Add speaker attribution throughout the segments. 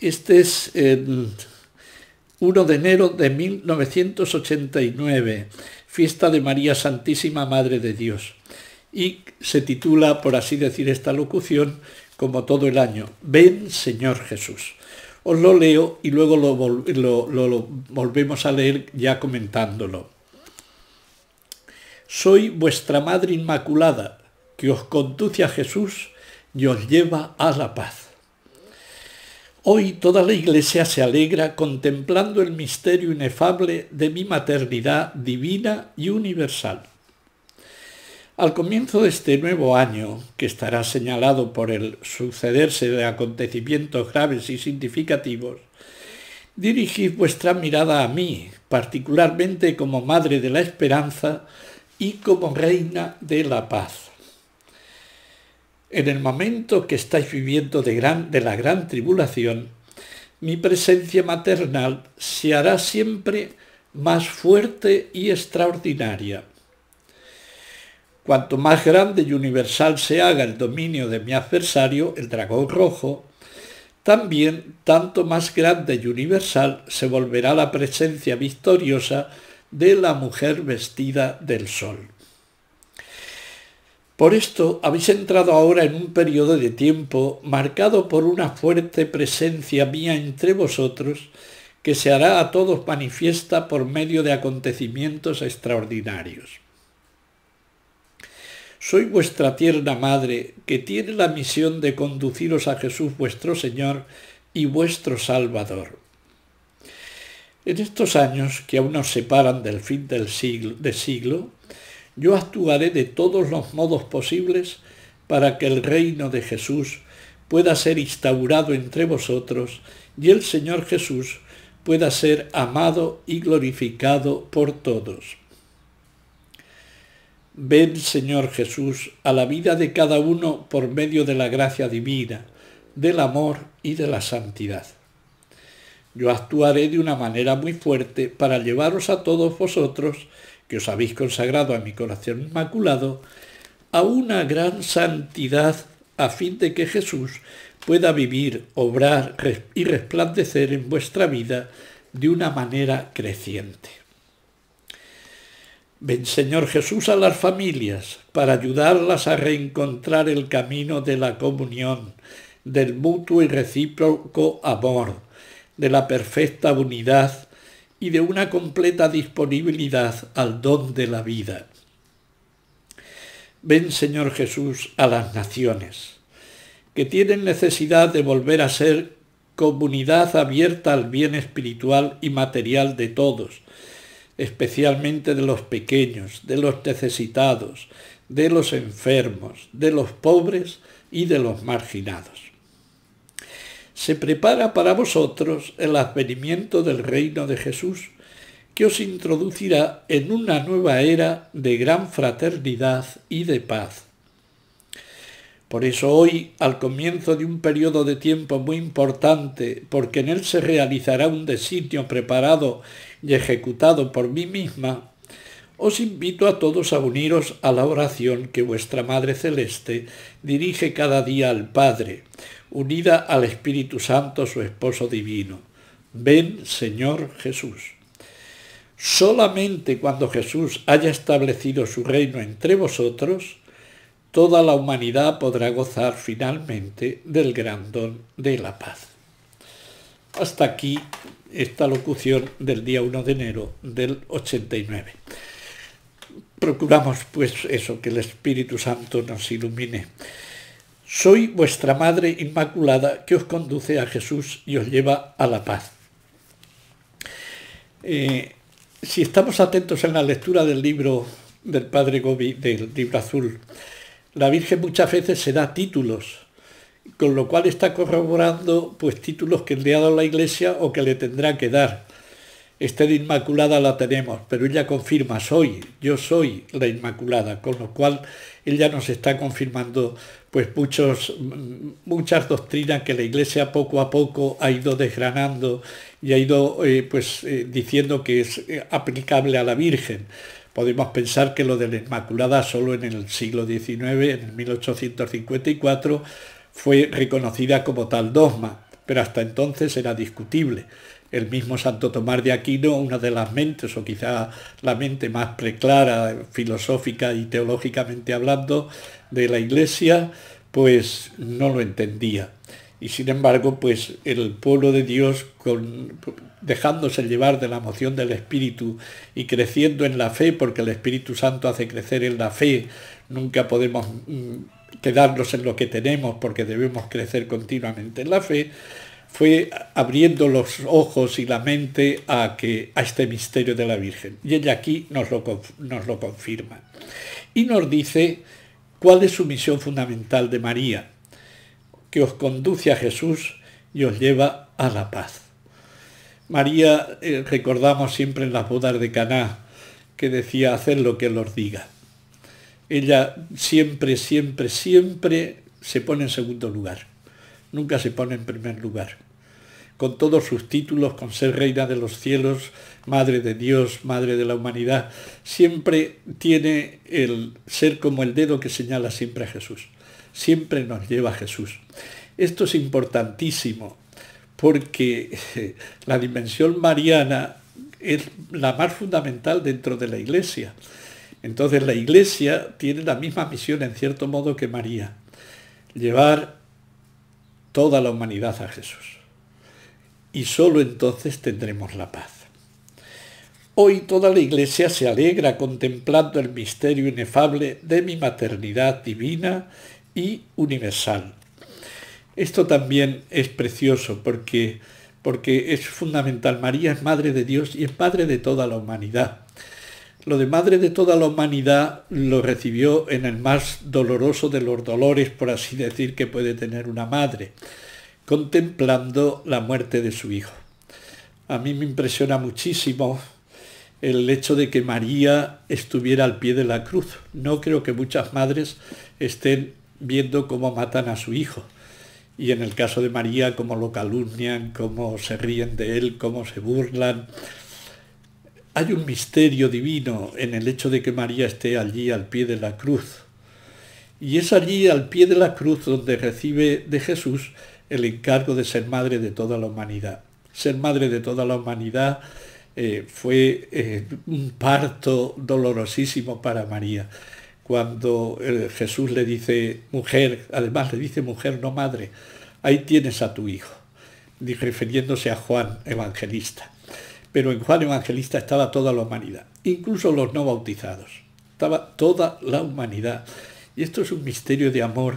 Speaker 1: Este es el 1 de enero de 1989, fiesta de María Santísima Madre de Dios. Y se titula, por así decir, esta locución, como todo el año, Ven Señor Jesús. Os lo leo y luego lo, lo volvemos a leer ya comentándolo. Soy vuestra Madre Inmaculada, que os conduce a Jesús y os lleva a la paz. Hoy toda la Iglesia se alegra contemplando el misterio inefable de mi maternidad divina y universal. Al comienzo de este nuevo año, que estará señalado por el sucederse de acontecimientos graves y significativos, dirigid vuestra mirada a mí, particularmente como Madre de la Esperanza y como Reina de la Paz. En el momento que estáis viviendo de, de la gran tribulación, mi presencia maternal se hará siempre más fuerte y extraordinaria. Cuanto más grande y universal se haga el dominio de mi adversario, el dragón rojo, también tanto más grande y universal se volverá la presencia victoriosa de la mujer vestida del sol. Por esto habéis entrado ahora en un periodo de tiempo marcado por una fuerte presencia mía entre vosotros que se hará a todos manifiesta por medio de acontecimientos extraordinarios. Soy vuestra tierna madre que tiene la misión de conduciros a Jesús vuestro Señor y vuestro Salvador. En estos años que aún nos separan del fin del siglo, de siglo, yo actuaré de todos los modos posibles para que el reino de Jesús pueda ser instaurado entre vosotros y el Señor Jesús pueda ser amado y glorificado por todos. Ven, Señor Jesús, a la vida de cada uno por medio de la gracia divina, del amor y de la santidad. Yo actuaré de una manera muy fuerte para llevaros a todos vosotros que os habéis consagrado a mi corazón inmaculado, a una gran santidad a fin de que Jesús pueda vivir, obrar y resplandecer en vuestra vida de una manera creciente. Ven Señor Jesús a las familias para ayudarlas a reencontrar el camino de la comunión, del mutuo y recíproco amor, de la perfecta unidad y de una completa disponibilidad al don de la vida. Ven, Señor Jesús, a las naciones, que tienen necesidad de volver a ser comunidad abierta al bien espiritual y material de todos, especialmente de los pequeños, de los necesitados, de los enfermos, de los pobres y de los marginados se prepara para vosotros el advenimiento del reino de Jesús, que os introducirá en una nueva era de gran fraternidad y de paz. Por eso hoy, al comienzo de un periodo de tiempo muy importante, porque en él se realizará un designio preparado y ejecutado por mí misma, os invito a todos a uniros a la oración que vuestra Madre Celeste dirige cada día al Padre, unida al Espíritu Santo, su Esposo Divino. Ven, Señor Jesús. Solamente cuando Jesús haya establecido su reino entre vosotros, toda la humanidad podrá gozar finalmente del gran don de la paz. Hasta aquí esta locución del día 1 de enero del 89. Procuramos pues eso, que el Espíritu Santo nos ilumine. Soy vuestra Madre Inmaculada que os conduce a Jesús y os lleva a la paz. Eh, si estamos atentos en la lectura del libro del Padre Gobi, del libro azul, la Virgen muchas veces se da títulos, con lo cual está corroborando pues títulos que le ha dado la Iglesia o que le tendrá que dar de Inmaculada la tenemos, pero ella confirma, soy, yo soy la Inmaculada, con lo cual ella nos está confirmando pues muchos, muchas doctrinas que la Iglesia poco a poco ha ido desgranando y ha ido eh, pues, eh, diciendo que es eh, aplicable a la Virgen. Podemos pensar que lo de la Inmaculada solo en el siglo XIX, en 1854, fue reconocida como tal dogma, pero hasta entonces era discutible el mismo Santo Tomás de Aquino, una de las mentes, o quizá la mente más preclara, filosófica y teológicamente hablando, de la Iglesia, pues no lo entendía. Y sin embargo, pues el pueblo de Dios, dejándose llevar de la moción del Espíritu y creciendo en la fe, porque el Espíritu Santo hace crecer en la fe, nunca podemos mm, quedarnos en lo que tenemos porque debemos crecer continuamente en la fe, fue abriendo los ojos y la mente a, que, a este misterio de la Virgen. Y ella aquí nos lo, nos lo confirma. Y nos dice cuál es su misión fundamental de María, que os conduce a Jesús y os lleva a la paz. María, eh, recordamos siempre en las bodas de Caná, que decía, hacer lo que él os diga. Ella siempre, siempre, siempre se pone en segundo lugar nunca se pone en primer lugar. Con todos sus títulos, con ser reina de los cielos, madre de Dios, madre de la humanidad, siempre tiene el ser como el dedo que señala siempre a Jesús. Siempre nos lleva a Jesús. Esto es importantísimo porque eh, la dimensión mariana es la más fundamental dentro de la Iglesia. Entonces la Iglesia tiene la misma misión en cierto modo que María, llevar toda la humanidad a Jesús. Y solo entonces tendremos la paz. Hoy toda la Iglesia se alegra contemplando el misterio inefable de mi maternidad divina y universal. Esto también es precioso porque, porque es fundamental. María es Madre de Dios y es Madre de toda la humanidad. Lo de madre de toda la humanidad lo recibió en el más doloroso de los dolores, por así decir, que puede tener una madre, contemplando la muerte de su hijo. A mí me impresiona muchísimo el hecho de que María estuviera al pie de la cruz. No creo que muchas madres estén viendo cómo matan a su hijo. Y en el caso de María, cómo lo calumnian, cómo se ríen de él, cómo se burlan, hay un misterio divino en el hecho de que María esté allí al pie de la cruz. Y es allí al pie de la cruz donde recibe de Jesús el encargo de ser madre de toda la humanidad. Ser madre de toda la humanidad eh, fue eh, un parto dolorosísimo para María. Cuando eh, Jesús le dice, mujer, además le dice mujer, no madre, ahí tienes a tu hijo, refiriéndose a Juan Evangelista pero en Juan Evangelista estaba toda la humanidad, incluso los no bautizados. Estaba toda la humanidad. Y esto es un misterio de amor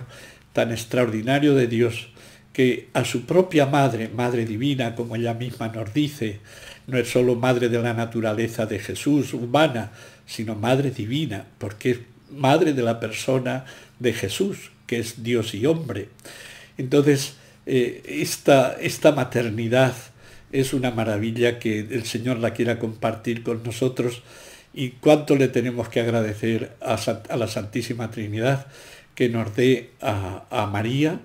Speaker 1: tan extraordinario de Dios que a su propia madre, madre divina, como ella misma nos dice, no es solo madre de la naturaleza de Jesús humana, sino madre divina, porque es madre de la persona de Jesús, que es Dios y hombre. Entonces, eh, esta, esta maternidad es una maravilla que el Señor la quiera compartir con nosotros y cuánto le tenemos que agradecer a, la Santísima Trinidad que nos dé a, a María,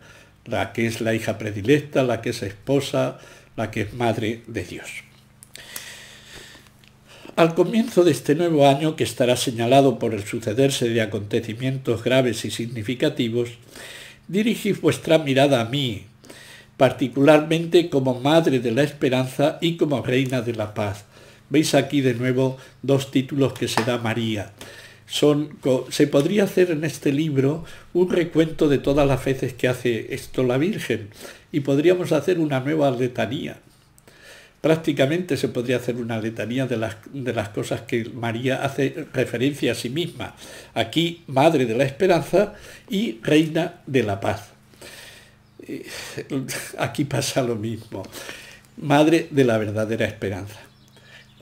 Speaker 1: la que es la hija predilecta, la que es esposa, la que es madre de Dios. Al comienzo de este nuevo año, que estará señalado por el sucederse de acontecimientos graves y significativos, dirigid vuestra mirada a mí, particularmente como Madre de la Esperanza y como Reina de la Paz. Veis aquí de nuevo dos títulos que se da María. Son, se podría hacer en este libro un recuento de todas las veces que hace esto la Virgen y podríamos hacer una nueva letanía. Prácticamente se podría hacer una letanía de las, de las cosas que María hace referencia a sí misma. Aquí, Madre de la Esperanza y Reina de la Paz. aquí pasa lo mismo. Madre de la verdadera esperanza.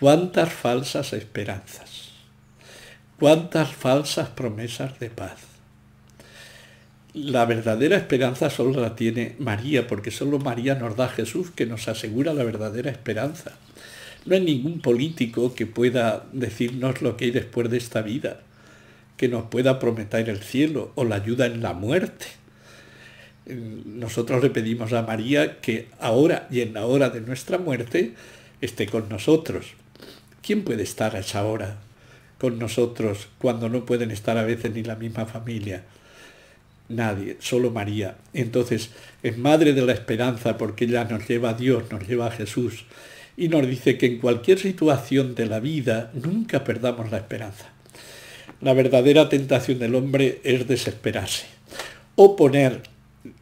Speaker 1: ¿Cuántas falsas esperanzas? ¿Cuántas falsas promesas de paz? La verdadera esperanza solo la tiene María, porque solo María nos da Jesús que nos asegura la verdadera esperanza. No hay ningún político que pueda decirnos lo que hay después de esta vida, que nos pueda prometer el cielo o la ayuda en la muerte nosotros le pedimos a María que ahora y en la hora de nuestra muerte esté con nosotros. ¿Quién puede estar a esa hora con nosotros cuando no pueden estar a veces ni la misma familia? Nadie, solo María. Entonces es madre de la esperanza porque ella nos lleva a Dios, nos lleva a Jesús y nos dice que en cualquier situación de la vida nunca perdamos la esperanza. La verdadera tentación del hombre es desesperarse o poner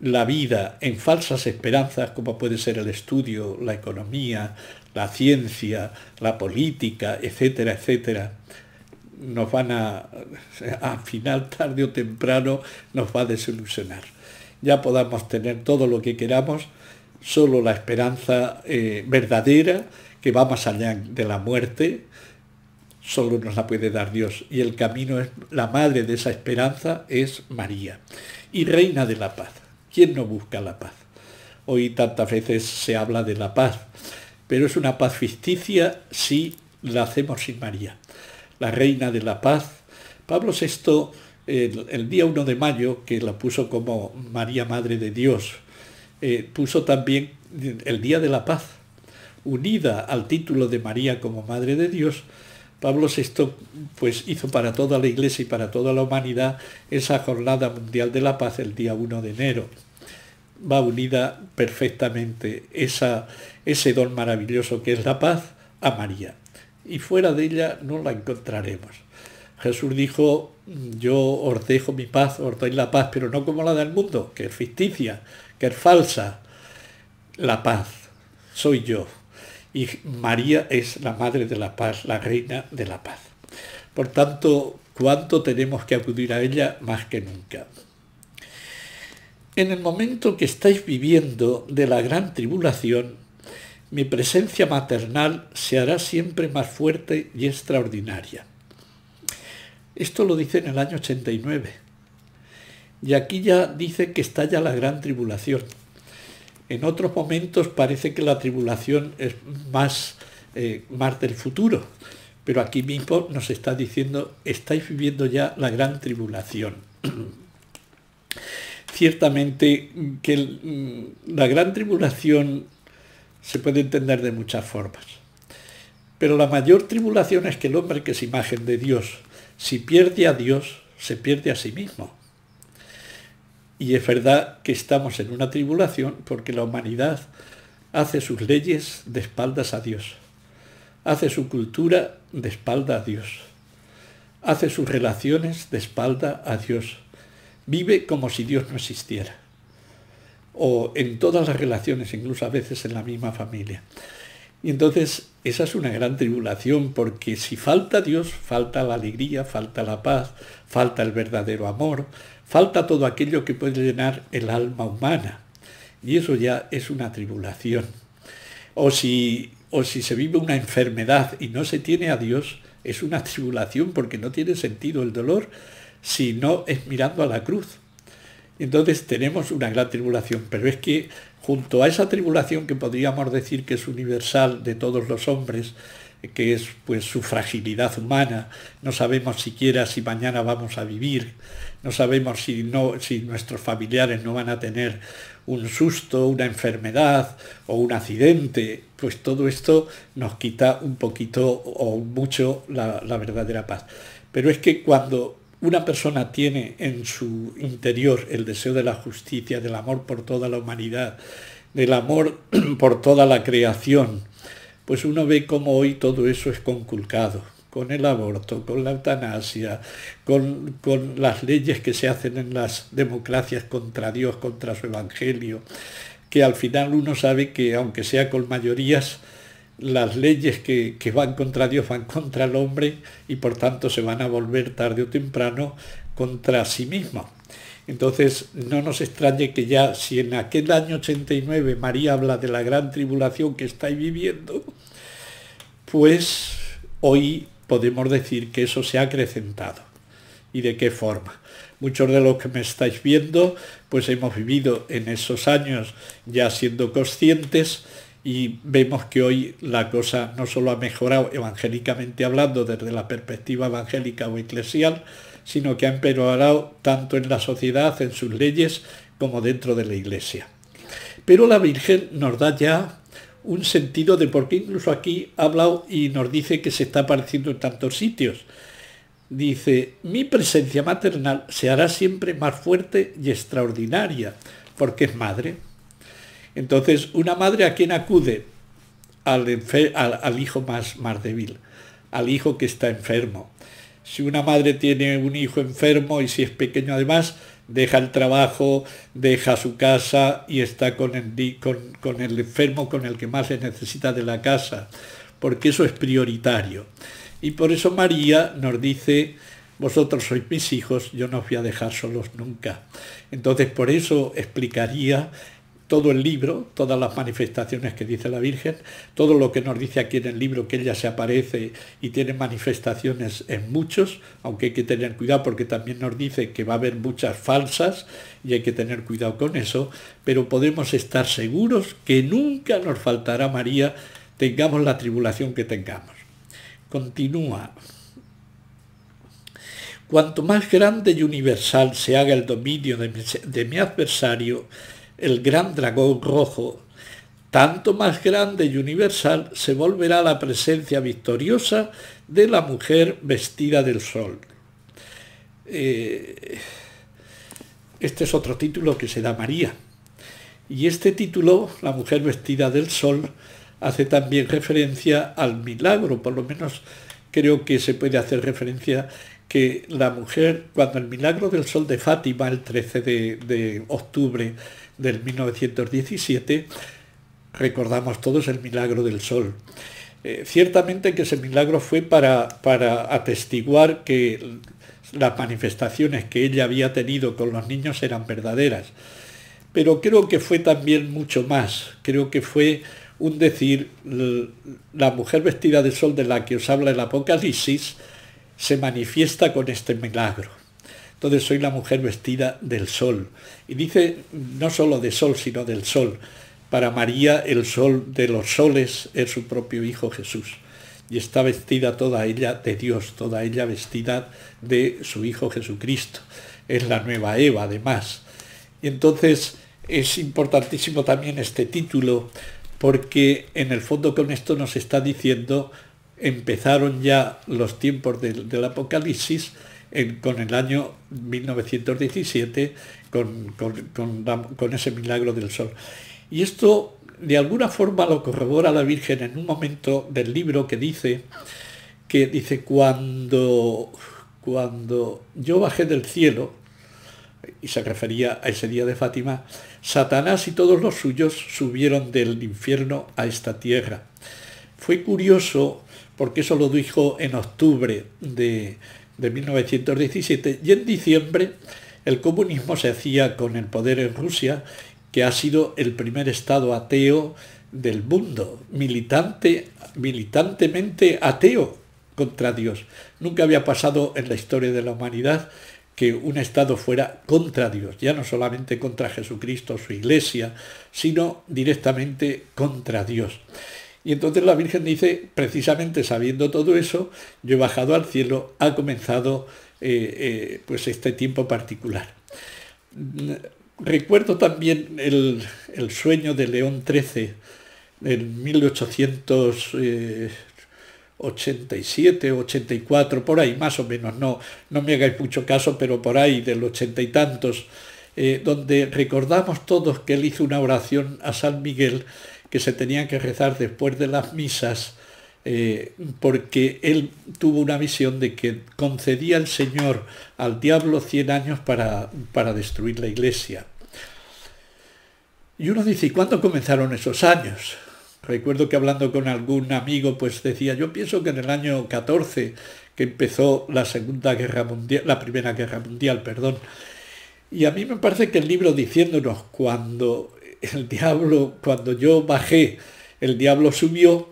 Speaker 1: la vida en falsas esperanzas como puede ser el estudio, la economía, la ciencia, la política, etcétera, etcétera, nos van a, al final, tarde o temprano, nos va a desilusionar. Ya podamos tener todo lo que queramos, solo la esperanza eh, verdadera, que va más allá de la muerte, solo nos la puede dar Dios. Y el camino es, la madre de esa esperanza es María, y reina de la paz. ¿Quién no busca la paz? Hoy tantas veces se habla de la paz, pero es una paz ficticia si la hacemos sin María, la reina de la paz. Pablo VI, el, día 1 de mayo, que la puso como María Madre de Dios, eh, puso también el Día de la Paz, unida al título de María como Madre de Dios, Pablo VI pues, hizo para toda la Iglesia y para toda la humanidad esa Jornada Mundial de la Paz el día 1 de enero. Va unida perfectamente esa, ese don maravilloso que es la paz a María. Y fuera de ella no la encontraremos. Jesús dijo, yo os dejo mi paz, os doy la paz, pero no como la del mundo, que es ficticia, que es falsa. La paz soy yo, y María es la Madre de la Paz, la Reina de la Paz. Por tanto, cuánto tenemos que acudir a ella más que nunca. En el momento que estáis viviendo de la gran tribulación, mi presencia maternal se hará siempre más fuerte y extraordinaria. Esto lo dice en el año 89. Y aquí ya dice que está ya la gran tribulación. En otros momentos parece que la tribulación es eh, más, del futuro, pero aquí mismo nos está diciendo, estáis viviendo ya la gran tribulación. Ciertamente que mm, la gran tribulación se puede entender de muchas formas, pero la mayor tribulación es que el hombre que es imagen de Dios, si pierde a Dios, se pierde a sí mismo y es verdad que estamos en una tribulación porque la humanidad hace sus leyes de espaldas a Dios, hace su cultura de espalda a Dios, hace sus relaciones de espalda a Dios, vive como si Dios no existiera, o en todas las relaciones, incluso a veces en la misma familia. Y entonces esa es una gran tribulación porque si falta Dios, falta la alegría, falta la paz, falta el verdadero amor, Falta todo aquello que puede llenar el alma humana. Y eso ya es una tribulación. O si, o si se vive una enfermedad y no se tiene a Dios, es una tribulación porque no tiene sentido el dolor si no es mirando a la cruz. Entonces tenemos una gran tribulación, pero es que junto a esa tribulación que podríamos decir que es universal de todos los hombres, que es pues su fragilidad humana, no sabemos siquiera si mañana vamos a vivir, no sabemos si, no, si nuestros familiares no van a tener un susto, una enfermedad o un accidente, pues todo esto nos quita un poquito o mucho la, la verdadera paz. Pero es que cuando una persona tiene en su interior el deseo de la justicia, del amor por toda la humanidad, del amor por toda la creación, pues uno ve cómo hoy todo eso es conculcado con el aborto, con la eutanasia, con, las leyes que se hacen en las democracias contra Dios, contra su evangelio, que al final uno sabe que aunque sea con mayorías, las leyes que, que, van contra Dios van contra el hombre y por tanto se van a volver tarde o temprano contra sí mismo. Entonces no nos extrañe que ya si en aquel año 89 María habla de la gran tribulación que estáis viviendo, pues hoy podemos decir que eso se ha acrecentado. ¿Y de qué forma? Muchos de los que me estáis viendo, pues hemos vivido en esos años ya siendo conscientes y vemos que hoy la cosa no solo ha mejorado evangélicamente hablando desde la perspectiva evangélica o eclesial, sino que ha empeorado tanto en la sociedad, en sus leyes, como dentro de la iglesia. Pero la Virgen nos da ya un sentido de por qué incluso aquí ha hablado y nos dice que se está apareciendo en tantos sitios. Dice, mi presencia maternal se hará siempre más fuerte y extraordinaria, porque es madre. Entonces, una madre a quien acude al, al, al hijo más, más débil, al hijo que está enfermo. Si una madre tiene un hijo enfermo y si es pequeño además, deja el trabajo, deja su casa y está con el, con, el enfermo, con el que más se necesita de la casa, porque eso es prioritario. Y por eso María nos dice, vosotros sois mis hijos, yo no os voy a dejar solos nunca. Entonces por eso explicaría todo el libro, todas las manifestaciones que dice la Virgen, todo lo que nos dice aquí en el libro que ella se aparece y tiene manifestaciones en muchos, aunque hay que tener cuidado porque también nos dice que va a haber muchas falsas y hay que tener cuidado con eso, pero podemos estar seguros que nunca nos faltará María, tengamos la tribulación que tengamos. Continúa. Cuanto más grande y universal se haga el dominio de mi, adversario, el gran dragón rojo, tanto más grande y universal se volverá la presencia victoriosa de la mujer vestida del sol. Eh, este es otro título que se da María. Y este título, La mujer vestida del sol, hace también referencia al milagro, por lo menos creo que se puede hacer referencia que la mujer, cuando el milagro del sol de Fátima, el 13 de octubre del 1917, recordamos todos el milagro del sol. Eh, ciertamente que ese milagro fue para, para atestiguar que las manifestaciones que ella había tenido con los niños eran verdaderas. Pero creo que fue también mucho más. Creo que fue un decir, la mujer vestida de sol de la que os habla el Apocalipsis se manifiesta con este milagro. Entonces soy la mujer vestida del sol. Y dice no solo de sol, sino del sol. Para María el sol de los soles es su propio Hijo Jesús. Y está vestida toda ella de Dios, toda ella vestida de su Hijo Jesucristo. Es la nueva Eva además. Y entonces es importantísimo también este título porque en el fondo con esto nos está diciendo, empezaron ya los tiempos del Apocalipsis, con el año 1917, con, con ese milagro del sol. Y esto de alguna forma lo corrobora la Virgen en un momento del libro que dice, que dice, cuando, cuando yo bajé del cielo, y se refería a ese día de Fátima, Satanás y todos los suyos subieron del infierno a esta tierra. Fue curioso porque eso lo dijo en octubre de, de 1917 y en diciembre el comunismo se hacía con el poder en Rusia, que ha sido el primer estado ateo del mundo, militante, militantemente ateo contra Dios. Nunca había pasado en la historia de la humanidad que un Estado fuera contra Dios, ya no solamente contra Jesucristo, su iglesia, sino directamente contra Dios. Y entonces la Virgen dice, precisamente sabiendo todo eso, yo he bajado al cielo, ha comenzado eh, eh, pues este tiempo particular. Mm, recuerdo también el, sueño de León XIII en 1887, 84, eh, por ahí más o menos, no, no me hagáis mucho caso, pero por ahí del ochenta y tantos, donde recordamos todos que él hizo una oración a San Miguel que se tenían que rezar después de las misas, eh, porque él tuvo una visión de que concedía el Señor al diablo 100 años para, para destruir la iglesia. Y uno dice, ¿y cuándo comenzaron esos años? Recuerdo que hablando con algún amigo, pues decía, yo pienso que en el año 14, que empezó la Segunda Guerra Mundial, la Primera Guerra Mundial, perdón. Y a mí me parece que el libro diciéndonos cuando el diablo, cuando yo bajé, el diablo subió,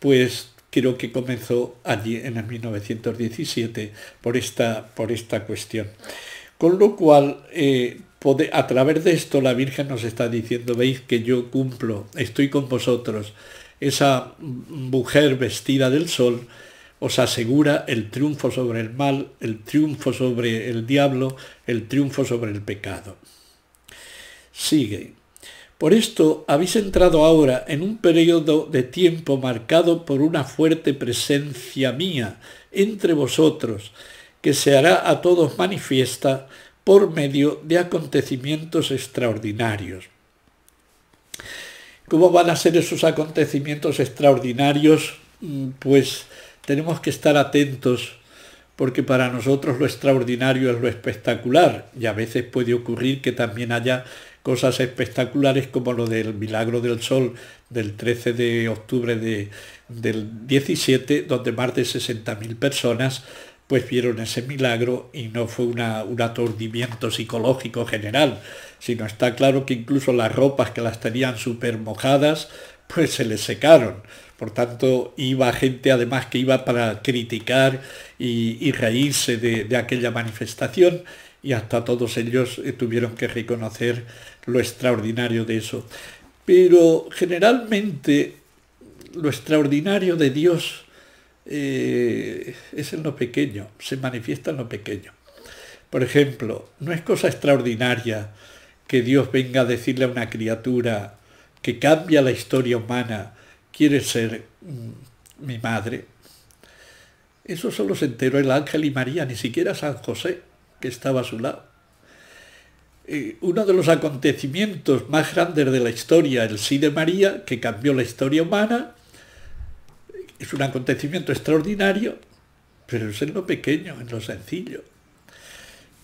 Speaker 1: pues creo que comenzó allí en el 1917 por esta, por esta cuestión. Con lo cual, eh, a través de esto la Virgen nos está diciendo, veis que yo cumplo, estoy con vosotros. Esa mujer vestida del sol os asegura el triunfo sobre el mal, el triunfo sobre el diablo, el triunfo sobre el pecado. Sigue. Por esto habéis entrado ahora en un periodo de tiempo marcado por una fuerte presencia mía entre vosotros, que se hará a todos manifiesta por medio de acontecimientos extraordinarios. ¿Cómo van a ser esos acontecimientos extraordinarios? Mm, pues tenemos que estar atentos porque para nosotros lo extraordinario es lo espectacular y a veces puede ocurrir que también haya cosas espectaculares como lo del milagro del sol del 13 de octubre del 17, donde más de 60.000 personas pues vieron ese milagro y no fue una, un aturdimiento psicológico general, sino está claro que incluso las ropas que las tenían súper mojadas, pues se les secaron. Por tanto, iba gente además que iba para criticar y, reírse de, de, aquella manifestación y hasta todos ellos eh, tuvieron que reconocer lo extraordinario de eso. Pero generalmente lo extraordinario de Dios eh, es en lo pequeño, se manifiesta en lo pequeño. Por ejemplo, no es cosa extraordinaria que Dios venga a decirle a una criatura que cambia la historia humana, quiere ser mm, mi madre. Eso solo se enteró el ángel y María, ni siquiera San José, que estaba a su lado. Eh, uno de los acontecimientos más grandes de la historia, el sí de María, que cambió la historia humana, es un acontecimiento extraordinario, pero es en lo pequeño, en lo sencillo.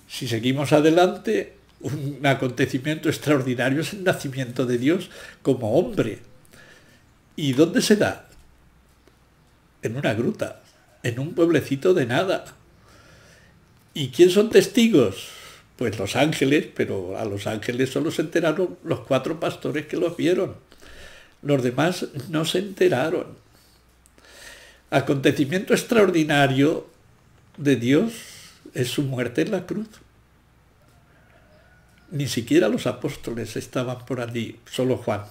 Speaker 1: Si seguimos adelante, un acontecimiento extraordinario es el nacimiento de Dios como hombre. ¿Y dónde se da? En una gruta, en un pueblecito de nada. ¿Y quién son testigos? pues los ángeles, pero a los ángeles solo se enteraron los cuatro pastores que los vieron. Los demás no se enteraron. Acontecimiento extraordinario de Dios es su muerte en la cruz. Ni siquiera los apóstoles estaban por allí, solo Juan.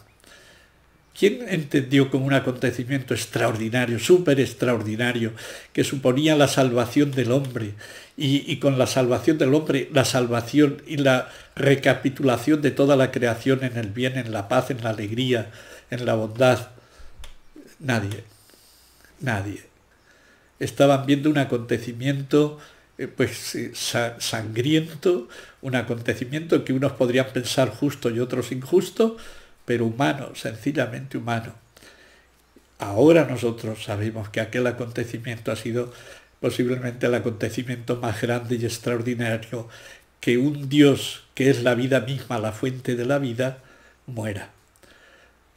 Speaker 1: ¿Quién entendió como un acontecimiento extraordinario, súper extraordinario, que suponía la salvación del hombre y, con la salvación del hombre la salvación y la recapitulación de toda la creación en el bien, en la paz, en la alegría, en la bondad? Nadie, nadie. Estaban viendo un acontecimiento eh, pues eh, sangriento, un acontecimiento que unos podrían pensar justo y otros injusto, pero humano, sencillamente humano. Ahora nosotros sabemos que aquel acontecimiento ha sido posiblemente el acontecimiento más grande y extraordinario que un Dios que es la vida misma, la fuente de la vida, muera.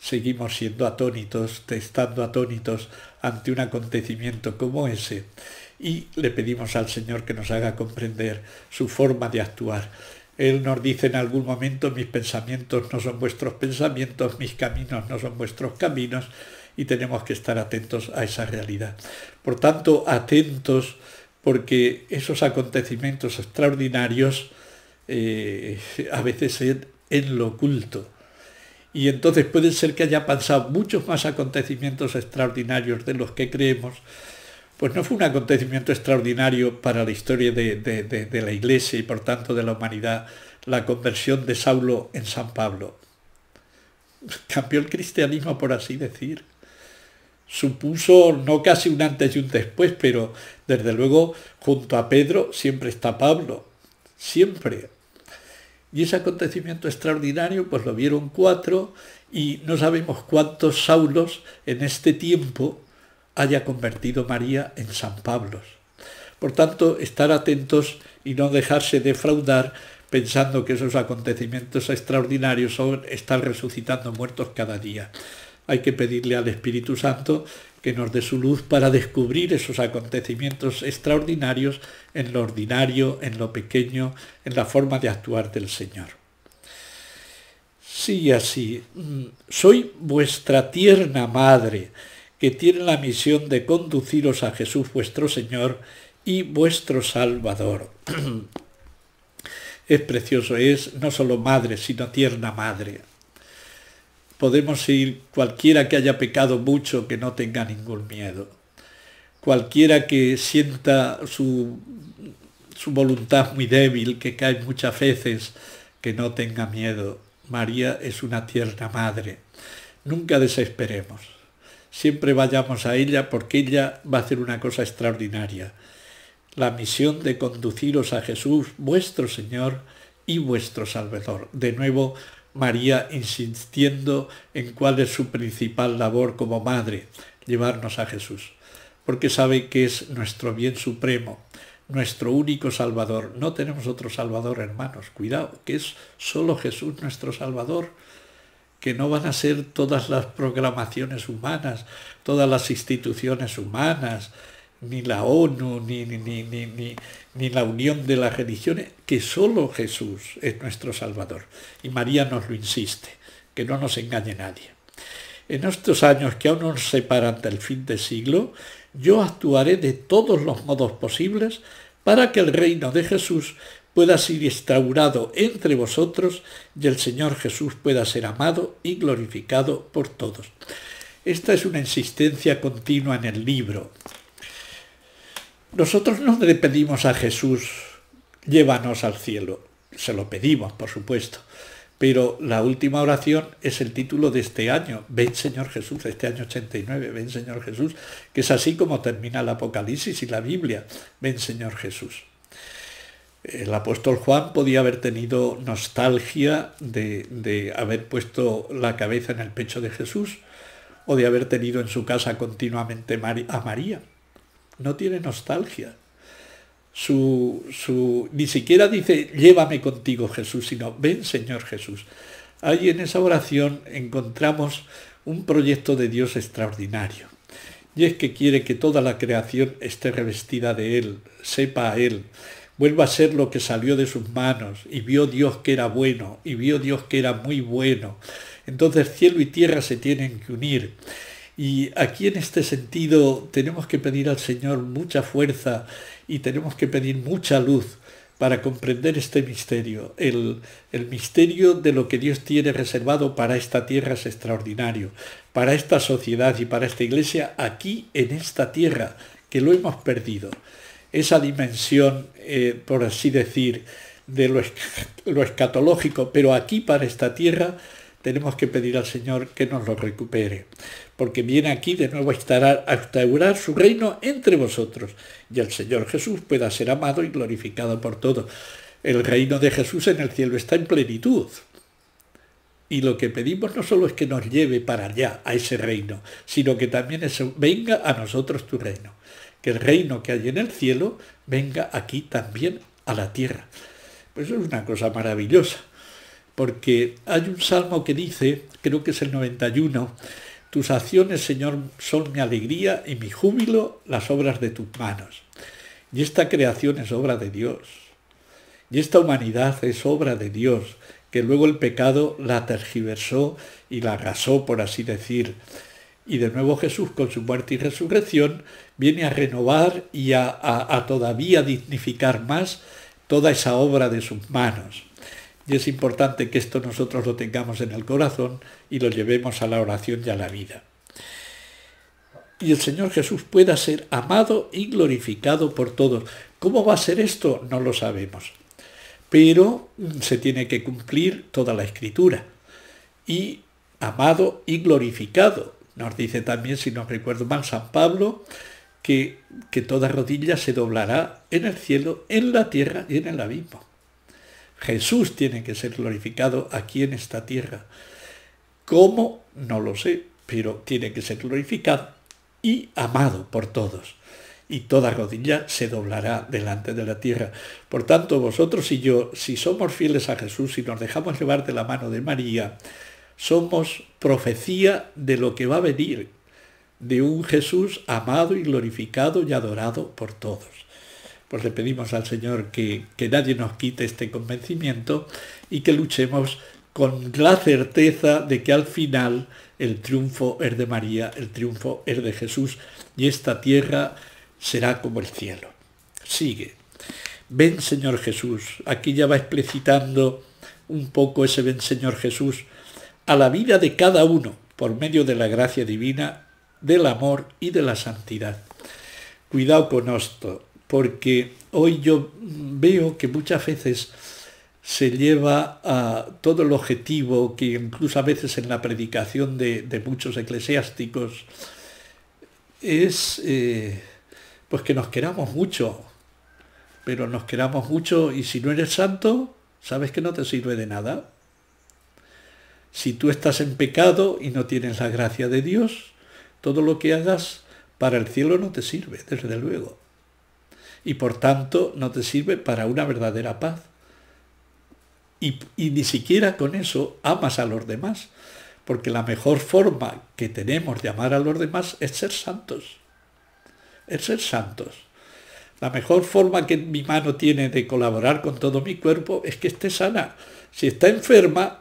Speaker 1: Seguimos siendo atónitos, estando atónitos ante un acontecimiento como ese y le pedimos al Señor que nos haga comprender su forma de actuar. Él nos dice en algún momento, mis pensamientos no son vuestros pensamientos, mis caminos no son vuestros caminos, y tenemos que estar atentos a esa realidad. Por tanto, atentos porque esos acontecimientos extraordinarios eh, a veces son en lo oculto. Y entonces puede ser que haya pasado muchos más acontecimientos extraordinarios de los que creemos, pues no fue un acontecimiento extraordinario para la historia de, la Iglesia y por tanto de la humanidad la conversión de Saulo en San Pablo. Cambió el cristianismo, por así decir. Supuso no casi un antes y un después, pero desde luego junto a Pedro siempre está Pablo, siempre. Y ese acontecimiento extraordinario, pues lo vieron cuatro y no sabemos cuántos Saulos en este tiempo haya convertido María en San Pablo. Por tanto, estar atentos y no dejarse defraudar pensando que esos acontecimientos extraordinarios son estar resucitando muertos cada día. Hay que pedirle al Espíritu Santo que nos dé su luz para descubrir esos acontecimientos extraordinarios en lo ordinario, en lo pequeño, en la forma de actuar del Señor. Sí, así. Mm, soy vuestra tierna madre que tiene la misión de conduciros a Jesús vuestro Señor y vuestro Salvador. es precioso, es no solo madre, sino tierna madre. Podemos ir cualquiera que haya pecado mucho, que no tenga ningún miedo. Cualquiera que sienta su, su voluntad muy débil, que cae muchas veces, que no tenga miedo. María es una tierna madre. Nunca desesperemos siempre vayamos a ella porque ella va a hacer una cosa extraordinaria. La misión de conduciros a Jesús, vuestro Señor y vuestro Salvador. De nuevo, María insistiendo en cuál es su principal labor como madre, llevarnos a Jesús, porque sabe que es nuestro bien supremo, nuestro único Salvador. No tenemos otro Salvador, hermanos, cuidado, que es solo Jesús nuestro Salvador que no van a ser todas las programaciones humanas, todas las instituciones humanas, ni la ONU, ni, ni, ni, ni, la unión de las religiones, que solo Jesús es nuestro Salvador. Y María nos lo insiste, que no nos engañe nadie. En estos años que aún nos separan del fin del siglo, yo actuaré de todos los modos posibles para que el reino de Jesús pueda ser instaurado entre vosotros y el Señor Jesús pueda ser amado y glorificado por todos. Esta es una insistencia continua en el libro. Nosotros no le pedimos a Jesús, llévanos al cielo. Se lo pedimos, por supuesto. Pero la última oración es el título de este año, Ven Señor Jesús, este año 89, Ven Señor Jesús, que es así como termina el Apocalipsis y la Biblia, Ven Señor Jesús el apóstol Juan podía haber tenido nostalgia de, haber puesto la cabeza en el pecho de Jesús o de haber tenido en su casa continuamente a María. No tiene nostalgia. Su, ni siquiera dice, llévame contigo Jesús, sino, ven Señor Jesús. Ahí en esa oración encontramos un proyecto de Dios extraordinario. Y es que quiere que toda la creación esté revestida de Él, sepa a Él, Vuelva a ser lo que salió de sus manos, y vio Dios que era bueno, y vio Dios que era muy bueno. Entonces cielo y tierra se tienen que unir. Y aquí en este sentido tenemos que pedir al Señor mucha fuerza y tenemos que pedir mucha luz para comprender este misterio. El, el, misterio de lo que Dios tiene reservado para esta tierra es extraordinario, para esta sociedad y para esta iglesia aquí en esta tierra, que lo hemos perdido esa dimensión, eh, por así decir, de lo, escatológico, pero aquí para esta tierra tenemos que pedir al Señor que nos lo recupere, porque viene aquí de nuevo a instaurar su reino entre vosotros, y el Señor Jesús pueda ser amado y glorificado por todos. El reino de Jesús en el cielo está en plenitud. Y lo que pedimos no solo es que nos lleve para allá, a ese reino, sino que también venga a nosotros tu reino que el reino que hay en el cielo venga aquí también a la tierra. Pues es una cosa maravillosa, porque hay un salmo que dice, creo que es el 91, tus acciones, Señor, son mi alegría y mi júbilo, las obras de tus manos. Y esta creación es obra de Dios. Y esta humanidad es obra de Dios, que luego el pecado la tergiversó y la arrasó, por así decir. Y de nuevo Jesús, con su muerte y resurrección, viene a renovar y a, todavía dignificar más toda esa obra de sus manos. Y es importante que esto nosotros lo tengamos en el corazón y lo llevemos a la oración y a la vida. Y el Señor Jesús pueda ser amado y glorificado por todos. ¿Cómo va a ser esto? No lo sabemos. Pero mm, se tiene que cumplir toda la escritura. Y amado y glorificado. Nos dice también, si no recuerdo mal, San Pablo, que, que toda rodilla se doblará en el cielo, en la tierra y en el abismo. Jesús tiene que ser glorificado aquí en esta tierra. ¿Cómo? No lo sé, pero tiene que ser glorificado y amado por todos. Y toda rodilla se doblará delante de la tierra. Por tanto, vosotros y yo, si somos fieles a Jesús y nos dejamos llevar de la mano de María, somos profecía de lo que va a venir, de un Jesús amado y glorificado y adorado por todos. Pues le pedimos al Señor que, que nadie nos quite este convencimiento y que luchemos con la certeza de que al final el triunfo es de María, el triunfo es de Jesús y esta tierra será como el cielo. Sigue. Ven Señor Jesús. Aquí ya va explicitando un poco ese ven Señor Jesús a la vida de cada uno por medio de la gracia divina, del amor y de la santidad. Cuidado con esto, porque hoy yo veo que muchas veces se lleva a todo el objetivo que incluso a veces en la predicación de, muchos eclesiásticos es eh, pues que nos queramos mucho, pero nos queramos mucho y si no eres santo, sabes que no te sirve de nada, si tú estás en pecado y no tienes la gracia de Dios, todo lo que hagas para el cielo no te sirve, desde luego. Y por tanto no te sirve para una verdadera paz. Y, ni siquiera con eso amas a los demás, porque la mejor forma que tenemos de amar a los demás es ser santos. Es ser santos. La mejor forma que mi mano tiene de colaborar con todo mi cuerpo es que esté sana. Si está enferma,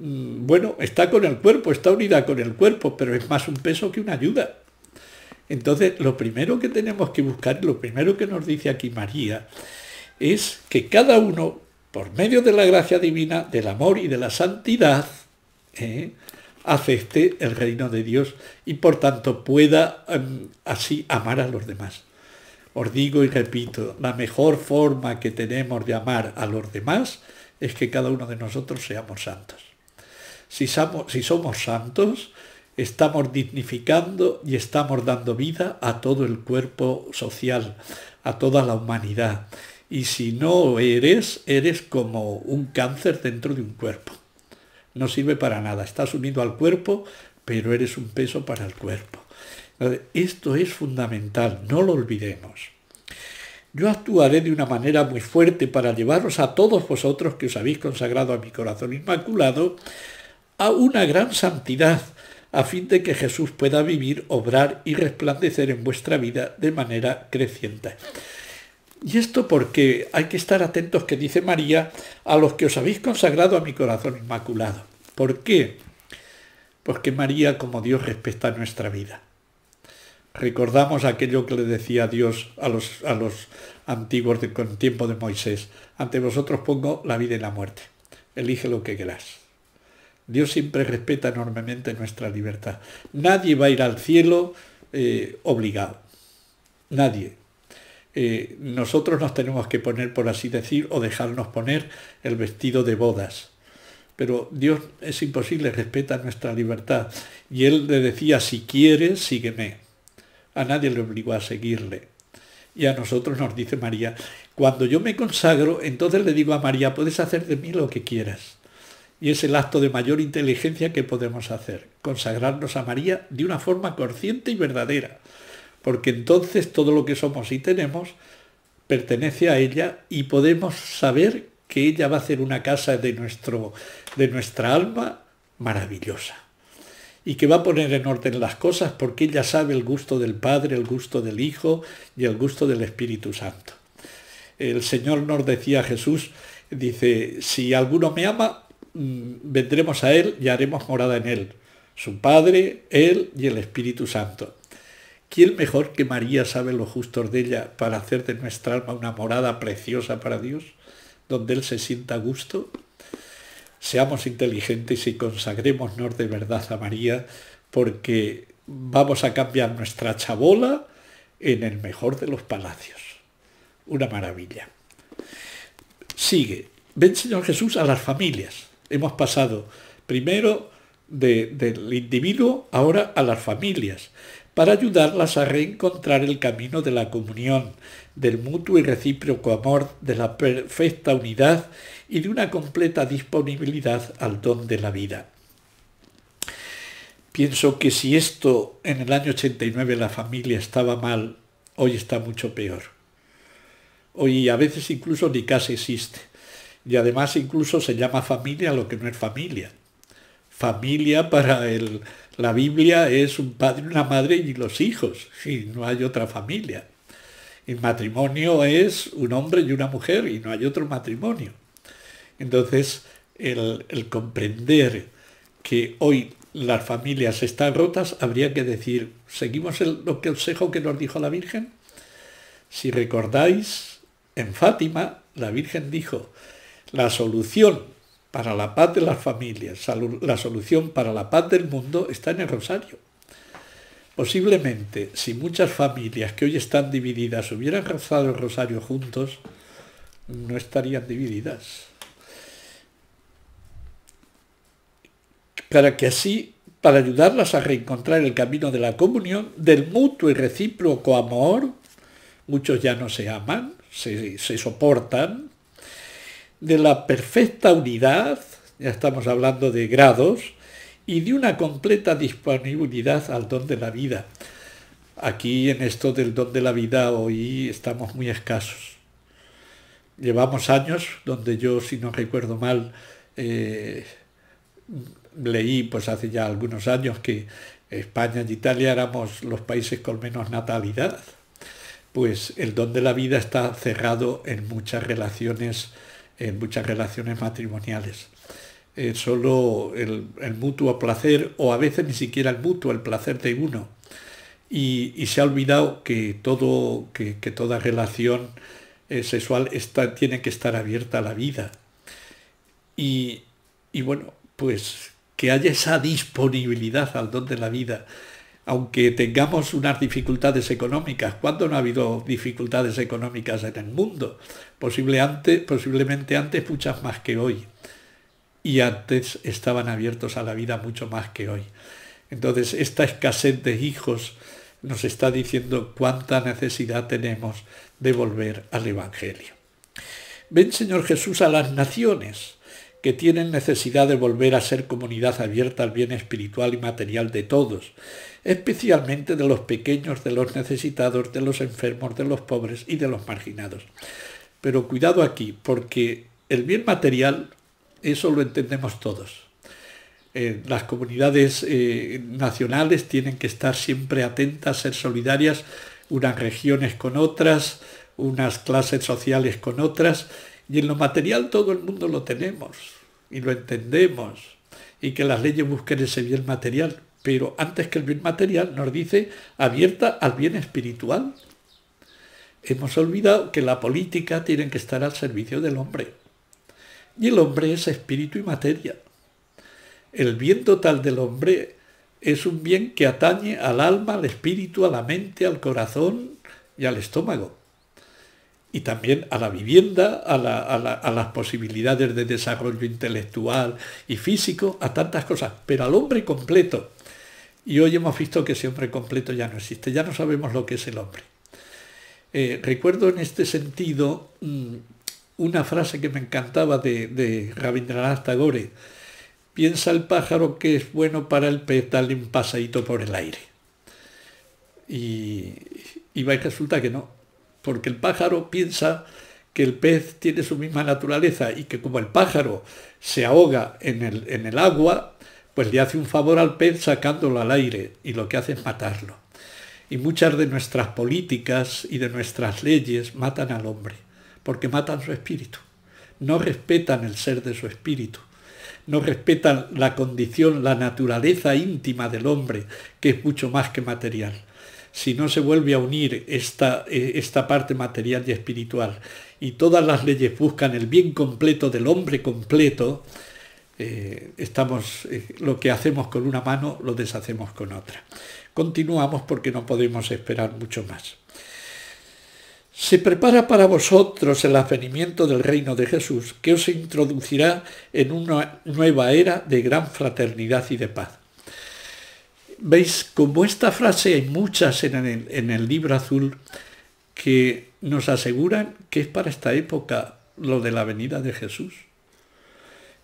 Speaker 1: Mm, bueno, está con el cuerpo, está unida con el cuerpo, pero es más un peso que una ayuda. Entonces, lo primero que tenemos que buscar, lo primero que nos dice aquí María, es que cada uno, por medio de la gracia divina, del amor y de la santidad, ¿eh? acepte el reino de Dios y por tanto pueda em, así amar a los demás. Os digo y repito, la mejor forma que tenemos de amar a los demás es que cada uno de nosotros seamos santos. Si somos, si somos santos, estamos dignificando y estamos dando vida a todo el cuerpo social, a toda la humanidad. Y si no eres, eres como un cáncer dentro de un cuerpo. No sirve para nada. Estás unido al cuerpo, pero eres un peso para el cuerpo. Esto es fundamental, no lo olvidemos. Yo actuaré de una manera muy fuerte para llevaros a todos vosotros que os habéis consagrado a mi corazón inmaculado a una gran santidad, a fin de que Jesús pueda vivir, obrar y resplandecer en vuestra vida de manera creciente. Y esto porque hay que estar atentos, que dice María, a los que os habéis consagrado a mi corazón inmaculado. ¿Por qué? Porque María, como Dios, respeta nuestra vida. Recordamos aquello que le decía Dios a los, a los antiguos del con tiempo de Moisés. Ante vosotros pongo la vida y la muerte. Elige lo que querás. Dios siempre respeta enormemente nuestra libertad. Nadie va a ir al cielo eh, obligado. Nadie. Eh, nosotros nos tenemos que poner, por así decir, o dejarnos poner el vestido de bodas. Pero Dios es imposible, respeta nuestra libertad. Y Él le decía, si quieres, sígueme. A nadie le obligó a seguirle. Y a nosotros nos dice María, cuando yo me consagro, entonces le digo a María, puedes hacer de mí lo que quieras. Y es el acto de mayor inteligencia que podemos hacer, consagrarnos a María de una forma consciente y verdadera, porque entonces todo lo que somos y tenemos pertenece a ella y podemos saber que ella va a hacer una casa de, nuestro, de nuestra alma maravillosa y que va a poner en orden las cosas porque ella sabe el gusto del Padre, el gusto del Hijo y el gusto del Espíritu Santo. El Señor nos decía Jesús, dice, si alguno me ama, Mm, vendremos a Él y haremos morada en Él, su Padre, Él y el Espíritu Santo. ¿Quién mejor que María sabe lo justo de ella para hacer de nuestra alma una morada preciosa para Dios, donde Él se sienta a gusto? Seamos inteligentes y consagrémonos de verdad a María, porque vamos a cambiar nuestra chabola en el mejor de los palacios. Una maravilla. Sigue. Ven, Señor Jesús, a las familias. Hemos pasado primero del individuo, ahora a las familias, para ayudarlas a reencontrar el camino de la comunión, del mutuo y recíproco amor, de la perfecta unidad y de una completa disponibilidad al don de la vida. Pienso que si esto en el año 89 la familia estaba mal, hoy está mucho peor. Hoy a veces incluso ni casi existe. Y además incluso se llama familia lo que no es familia. Familia para el, la Biblia es un padre, una madre y los hijos, y no hay otra familia. El matrimonio es un hombre y una mujer, y no hay otro matrimonio. Entonces, el, comprender que hoy las familias están rotas, habría que decir, ¿seguimos el, lo consejo que nos dijo la Virgen? Si recordáis, en Fátima, la Virgen dijo, la solución para la paz de las familias, la solución para la paz del mundo está en el rosario. Posiblemente, si muchas familias que hoy están divididas hubieran rezado el rosario juntos, no estarían divididas. Para que así, para ayudarlas a reencontrar el camino de la comunión, del mutuo y recíproco amor, muchos ya no se aman, se, se soportan, de la perfecta unidad, ya estamos hablando de grados, y de una completa disponibilidad al don de la vida. Aquí en esto del don de la vida hoy estamos muy escasos. Llevamos años donde yo, si no recuerdo mal, eh, leí pues hace ya algunos años que España y Italia éramos los países con menos natalidad, pues el don de la vida está cerrado en muchas relaciones en muchas relaciones matrimoniales. Eh, solo el, mutuo placer, o a veces ni siquiera el mutuo, el placer de uno. Y, se ha olvidado que, todo, toda relación eh, sexual está, tiene que estar abierta a la vida. Y, y bueno, pues que haya esa disponibilidad al don de la vida aunque tengamos unas dificultades económicas, ¿cuándo no ha habido dificultades económicas en el mundo? Posible antes, posiblemente antes muchas más que hoy. Y antes estaban abiertos a la vida mucho más que hoy. Entonces, esta escasez de hijos nos está diciendo cuánta necesidad tenemos de volver al Evangelio. Ven, Señor Jesús, a las naciones que tienen necesidad de volver a ser comunidad abierta al bien espiritual y material de todos especialmente de los pequeños, de los necesitados, de los enfermos, de los pobres y de los marginados. Pero cuidado aquí, porque el bien material, eso lo entendemos todos. Eh, las comunidades eh, nacionales tienen que estar siempre atentas, ser solidarias, unas regiones con otras, unas clases sociales con otras, y en lo material todo el mundo lo tenemos y lo entendemos, y que las leyes busquen ese bien material, pero antes que el bien material nos dice abierta al bien espiritual. Hemos olvidado que la política tiene que estar al servicio del hombre. Y el hombre es espíritu y materia. El bien total del hombre es un bien que atañe al alma, al espíritu, a la mente, al corazón y al estómago. Y también a la vivienda, a, las posibilidades de desarrollo intelectual y físico, a tantas cosas. Pero al hombre completo, y hoy hemos visto que ese hombre completo ya no existe, ya no sabemos lo que es el hombre. Eh, recuerdo en este sentido mm, una frase que me encantaba de, de Rabindranath Tagore. Piensa el pájaro que es bueno para el pez, darle un pasadito por el aire. Y, y resulta que no, porque el pájaro piensa que el pez tiene su misma naturaleza y que como el pájaro se ahoga en el, en el agua, pues le hace un favor al pez sacándolo al aire y lo que hace es matarlo. Y muchas de nuestras políticas y de nuestras leyes matan al hombre, porque matan su espíritu. No respetan el ser de su espíritu. No respetan la condición, la naturaleza íntima del hombre, que es mucho más que material. Si no se vuelve a unir esta, eh, esta parte material y espiritual y todas las leyes buscan el bien completo del hombre completo, eh, estamos, eh, lo que hacemos con una mano lo deshacemos con otra. Continuamos porque no podemos esperar mucho más. Se prepara para vosotros el advenimiento del reino de Jesús, que os introducirá en una nueva era de gran fraternidad y de paz. Veis, como esta frase hay muchas en el libro azul que nos aseguran que es para esta época lo de la venida de Jesús.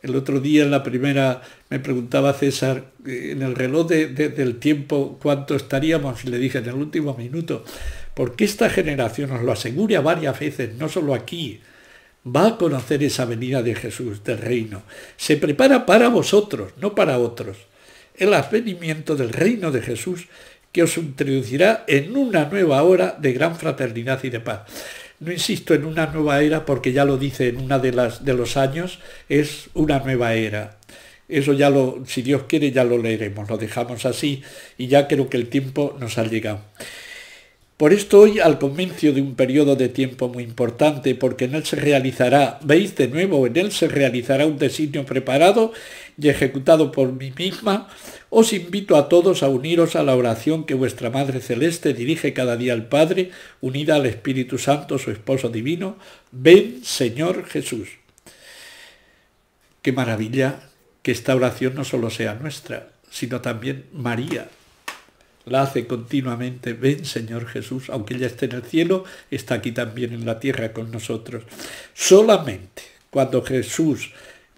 Speaker 1: El otro día en la primera me preguntaba César eh, en el reloj del tiempo cuánto estaríamos y le dije en el último minuto, porque esta generación, os lo asegura varias veces, no solo aquí, va a conocer esa venida de Jesús del reino. Se prepara para vosotros, no para otros. El advenimiento del reino de Jesús que os introducirá en una nueva hora de gran fraternidad y de paz. No insisto en una nueva era porque ya lo dice en una de las de los años, es una nueva era. Eso ya lo, si Dios quiere, ya lo leeremos, lo dejamos así y ya creo que el tiempo nos ha llegado. Por esto hoy al comienzo de un periodo de tiempo muy importante, porque en él se realizará, veis de nuevo, en él se realizará un designio preparado y ejecutado por mí misma, os invito a todos a uniros a la oración que vuestra Madre Celeste dirige cada día al Padre, unida al Espíritu Santo, su esposo divino, ven Señor Jesús. Qué maravilla que esta oración no solo sea nuestra, sino también María, la hace continuamente, ven Señor Jesús, aunque ya esté en el cielo, está aquí también en la tierra con nosotros. Solamente cuando Jesús,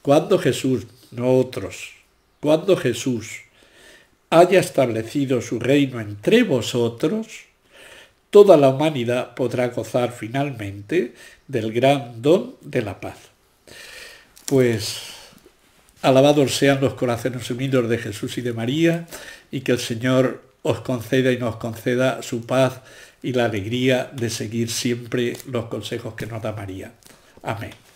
Speaker 1: cuando Jesús, nosotros, cuando Jesús haya establecido su reino entre vosotros, toda la humanidad podrá gozar finalmente del gran don de la paz. Pues alabados sean los corazones unidos de Jesús y de María, y que el Señor os conceda y nos conceda su paz y la alegría de seguir siempre los consejos que nos da María. Amén.